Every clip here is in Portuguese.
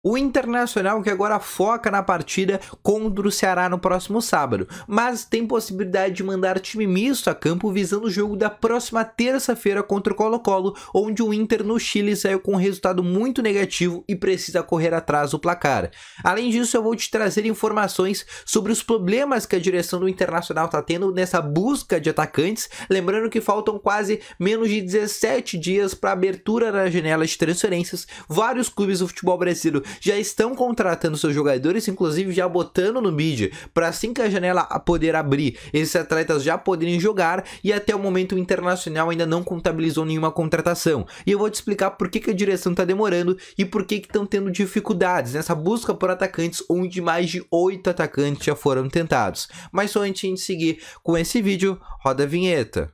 O Internacional que agora foca na partida contra o Ceará no próximo sábado, mas tem possibilidade de mandar time misto a campo visando o jogo da próxima terça-feira contra o Colo-Colo, onde o Inter no Chile saiu com um resultado muito negativo e precisa correr atrás do placar. Além disso, eu vou te trazer informações sobre os problemas que a direção do Internacional está tendo nessa busca de atacantes, lembrando que faltam quase menos de 17 dias para a abertura da janela de transferências. Vários clubes do futebol brasileiro já estão contratando seus jogadores, inclusive já botando no mid, para assim que a janela poder abrir, esses atletas já poderem jogar e até o momento o Internacional ainda não contabilizou nenhuma contratação. E eu vou te explicar por que, que a direção está demorando e por que estão tendo dificuldades nessa busca por atacantes, onde mais de 8 atacantes já foram tentados. Mas só antes de seguir com esse vídeo, roda a vinheta.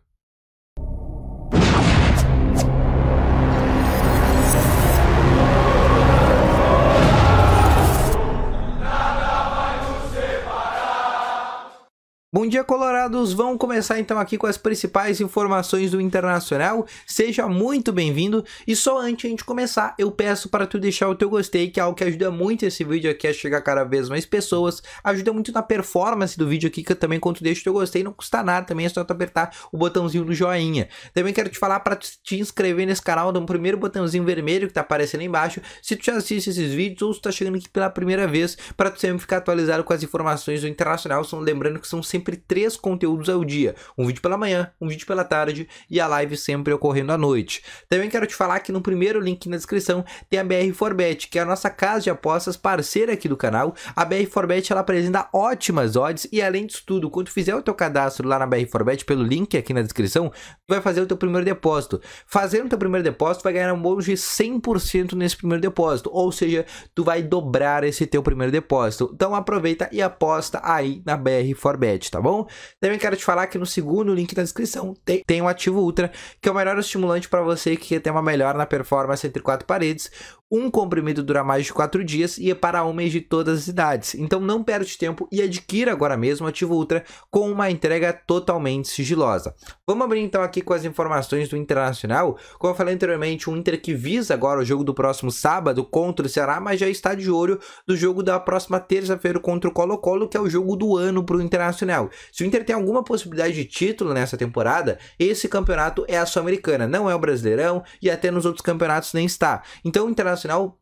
Bom dia, colorados! Vamos começar então aqui com as principais informações do Internacional. Seja muito bem-vindo e só antes de começar, eu peço para tu deixar o teu gostei, que é algo que ajuda muito esse vídeo aqui a chegar cada vez mais pessoas, ajuda muito na performance do vídeo aqui, que também quando tu deixa o teu gostei, não custa nada, também é só tu apertar o botãozinho do joinha. Também quero te falar para te inscrever nesse canal, no primeiro botãozinho vermelho que tá aparecendo aí embaixo, se tu já assiste esses vídeos ou se tá chegando aqui pela primeira vez, para tu sempre ficar atualizado com as informações do Internacional, são, lembrando que são sempre sempre três conteúdos ao dia: um vídeo pela manhã, um vídeo pela tarde e a live sempre ocorrendo à noite. Também quero te falar que no primeiro link na descrição tem a BR Forbet, que é a nossa casa de apostas parceira aqui do canal. A BR Forbet ela apresenta ótimas odds e além disso tudo, quando fizer o teu cadastro lá na BR Forbet pelo link aqui na descrição, tu vai fazer o teu primeiro depósito. Fazendo o teu primeiro depósito, vai ganhar um bônus de 100% nesse primeiro depósito, ou seja, tu vai dobrar esse teu primeiro depósito. Então aproveita e aposta aí na BR Forbet, tá bom? Também quero te falar que no segundo link da descrição tem, tem o Ativo Ultra, que é o melhor estimulante para você que quer ter uma melhora na performance entre quatro paredes, um comprimido dura mais de 4 dias e é para homens de todas as idades. Então não perde tempo e adquira agora mesmo o Ativo Ultra com uma entrega totalmente sigilosa. Vamos abrir então aqui com as informações do Internacional. Como eu falei anteriormente, o Inter que visa agora o jogo do próximo sábado contra o Ceará, mas já está de olho do jogo da próxima terça-feira contra o Colo-Colo, que é o jogo do ano para o Internacional. Se o Inter tem alguma possibilidade de título nessa temporada, esse campeonato é a Sul-Americana, não é o Brasileirão e até nos outros campeonatos nem está. Então o Internacional Internacional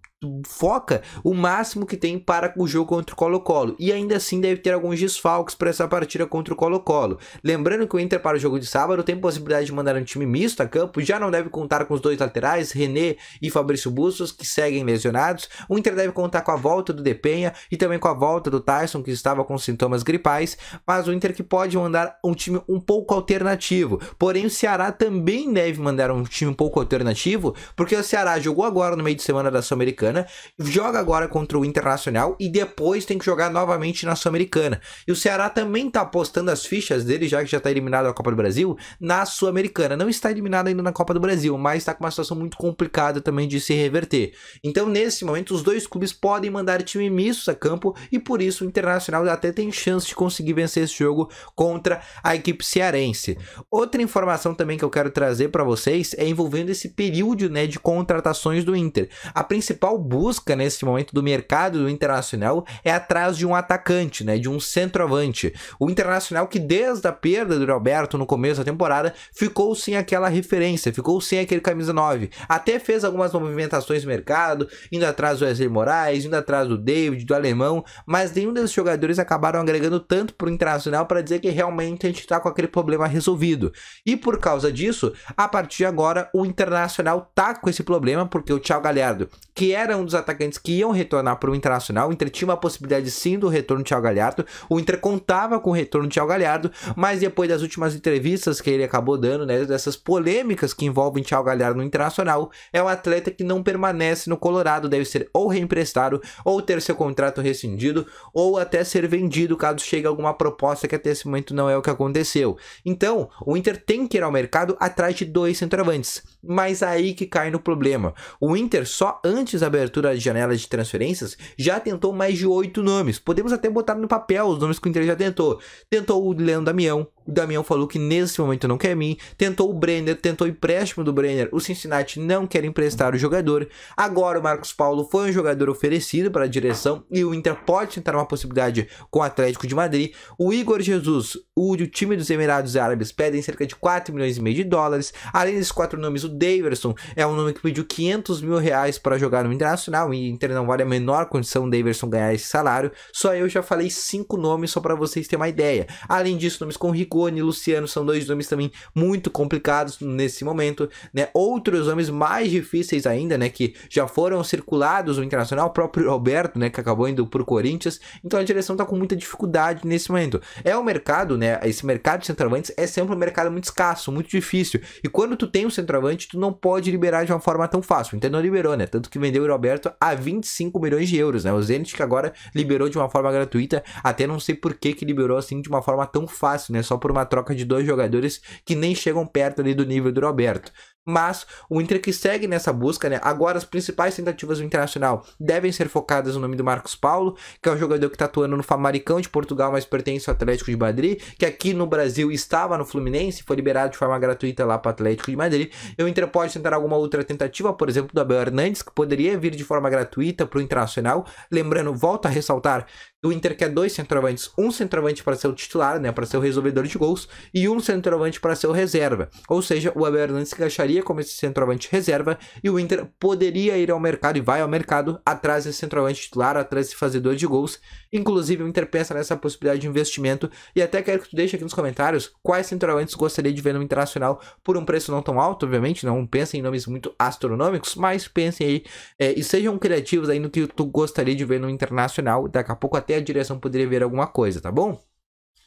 foca o máximo que tem para o jogo contra o Colo-Colo. E ainda assim deve ter alguns desfalques para essa partida contra o Colo-Colo. Lembrando que o Inter para o jogo de sábado tem possibilidade de mandar um time misto a campo, já não deve contar com os dois laterais, René e Fabrício Bustos, que seguem lesionados. O Inter deve contar com a volta do Depenha e também com a volta do Tyson, que estava com sintomas gripais, mas o Inter que pode mandar um time um pouco alternativo. Porém, o Ceará também deve mandar um time um pouco alternativo, porque o Ceará jogou agora no meio de semana da Sul-Americana Sul-Americana, joga agora contra o Internacional e depois tem que jogar novamente na Sul-Americana. E o Ceará também está apostando as fichas dele, já que já está eliminado da Copa do Brasil, na Sul-Americana. Não está eliminado ainda na Copa do Brasil, mas está com uma situação muito complicada também de se reverter. Então, nesse momento, os dois clubes podem mandar time mistos a campo e por isso o Internacional até tem chance de conseguir vencer esse jogo contra a equipe cearense. Outra informação também que eu quero trazer para vocês é envolvendo esse período né, de contratações do Inter. A principal busca nesse momento do mercado do Internacional é atrás de um atacante, né, de um centroavante. O Internacional que desde a perda do Roberto no começo da temporada ficou sem aquela referência, ficou sem aquele camisa 9. Até fez algumas movimentações no mercado, indo atrás do Wesley Moraes, indo atrás do David, do Alemão, mas nenhum desses jogadores acabaram agregando tanto para o Internacional para dizer que realmente a gente está com aquele problema resolvido. E por causa disso, a partir de agora o Internacional tá com esse problema porque o Thiago Galhardo, que é era um dos atacantes que iam retornar para o Internacional. O Inter tinha uma possibilidade sim do retorno de Thiago Galhardo. O Inter contava com o retorno de Thiago Galhardo, mas depois das últimas entrevistas que ele acabou dando, né, dessas polêmicas que envolvem Thiago Galhardo no Internacional, é um atleta que não permanece no Colorado, deve ser ou reemprestado, ou ter seu contrato rescindido, ou até ser vendido caso chegue alguma proposta que até esse momento não é o que aconteceu. Então, o Inter tem que ir ao mercado atrás de dois centroavantes, mas aí que cai no problema. O Inter só antes da abertura de janela de transferências, já tentou mais de oito nomes. Podemos até botar no papel os nomes que o Inter já tentou. Tentou o Leandro Damião, Damião falou que nesse momento não quer mim. Tentou o Brenner, tentou o empréstimo do Brenner. O Cincinnati não quer emprestar o jogador. Agora o Marcos Paulo foi um jogador oferecido para a direção e o Inter pode tentar uma possibilidade com o Atlético de Madrid. O Igor Jesus, o, o time dos Emirados Árabes, pedem cerca de 4 milhões e meio de dólares. Além desses quatro nomes, o Daverson é um nome que pediu 500 mil reais para jogar no Internacional. E Inter não vale a menor condição o Daverson ganhar esse salário. Só eu já falei cinco nomes só para vocês terem uma ideia. Além disso, nomes com rigor Luane Luciano são dois nomes também muito complicados nesse momento, né? Outros nomes mais difíceis ainda, né? Que já foram circulados no Internacional, o próprio Roberto, né? Que acabou indo pro Corinthians. Então a direção tá com muita dificuldade nesse momento. É um mercado, né? Esse mercado de centroavantes é sempre um mercado muito escasso, muito difícil. E quando tu tem um centroavante, tu não pode liberar de uma forma tão fácil. Então não liberou, né? Tanto que vendeu o Roberto a 25 milhões de euros, né? O Zenit que agora liberou de uma forma gratuita, até não sei por que que liberou assim de uma forma tão fácil, né? Só por uma troca de dois jogadores que nem chegam perto ali do nível do Roberto. Mas o Inter que segue nessa busca, né? Agora as principais tentativas do Internacional devem ser focadas no nome do Marcos Paulo, que é o jogador que está atuando no Famaricão de Portugal, mas pertence ao Atlético de Madrid, que aqui no Brasil estava no Fluminense, foi liberado de forma gratuita lá para o Atlético de Madrid. E o Inter pode tentar alguma outra tentativa, por exemplo, do Abel Hernandes, que poderia vir de forma gratuita para o Internacional. Lembrando, volto a ressaltar o Inter quer dois centroavantes, um centroavante para ser o titular, né, para ser o resolvedor de gols, e um centroavante para ser o reserva. Ou seja, o Abel Hernandes acharia como esse centroavante reserva e o Inter poderia ir ao mercado e vai ao mercado atrás desse centroavante titular, atrás desse fazedor de gols. Inclusive, o Inter pensa nessa possibilidade de investimento e até quero que tu deixe aqui nos comentários quais centroavantes gostaria de ver no Internacional por um preço não tão alto, obviamente, não pensem em nomes muito astronômicos, mas pensem aí é, e sejam criativos aí no que tu gostaria de ver no Internacional. Daqui a pouco até a direção poderia ver alguma coisa, tá bom?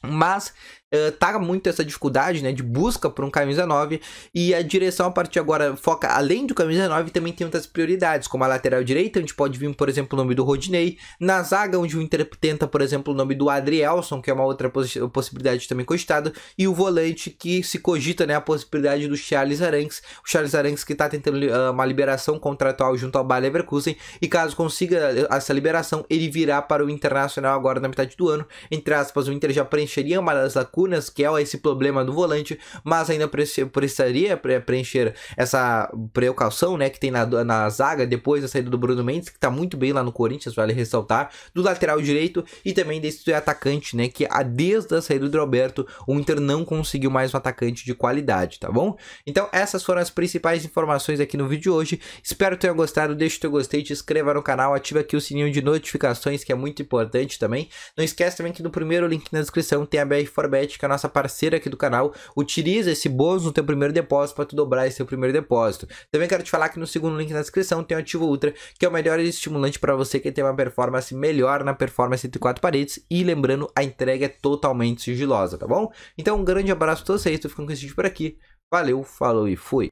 Mas eh, tá muito essa dificuldade, né, de busca por um camisa 9 e a direção a partir de agora foca além do camisa 9 também tem outras prioridades, como a lateral direita, a gente pode vir, por exemplo, o nome do Rodinei, na zaga onde o Inter tenta, por exemplo, o nome do Adrielson, que é uma outra poss possibilidade também cogitada, e o volante que se cogita, né, a possibilidade do Charles Arangues, o Charles Arangues que tá tentando uh, uma liberação contratual junto ao Bayer Leverkusen e caso consiga eh, essa liberação, ele virá para o Internacional agora na metade do ano. Entre aspas, o Inter já preencheria uma das lacunas, que é esse problema do volante, mas ainda precisaria preencher essa precaução né, que tem na, na zaga depois da saída do Bruno Mendes, que está muito bem lá no Corinthians, vale ressaltar, do lateral direito e também desse atacante, né? Que desde a saída do Roberto, o Inter não conseguiu mais um atacante de qualidade, tá bom? Então, essas foram as principais informações aqui no vídeo de hoje. Espero que tenha gostado. Deixe o teu gostei, te inscreva no canal, ativa aqui o sininho de notificações, que é muito importante também. Não esquece também que no primeiro link na descrição tem a BR4Bet que é a nossa parceira aqui do canal, utiliza esse bônus no teu primeiro depósito para tu dobrar esse teu primeiro depósito. Também quero te falar que no segundo link na descrição tem o Ativo Ultra, que é o melhor estimulante para você que tem uma performance melhor na performance entre quatro paredes e lembrando, a entrega é totalmente sigilosa, tá bom? Então um grande abraço a todos vocês, tô ficando com esse vídeo por aqui. Valeu, falou e fui!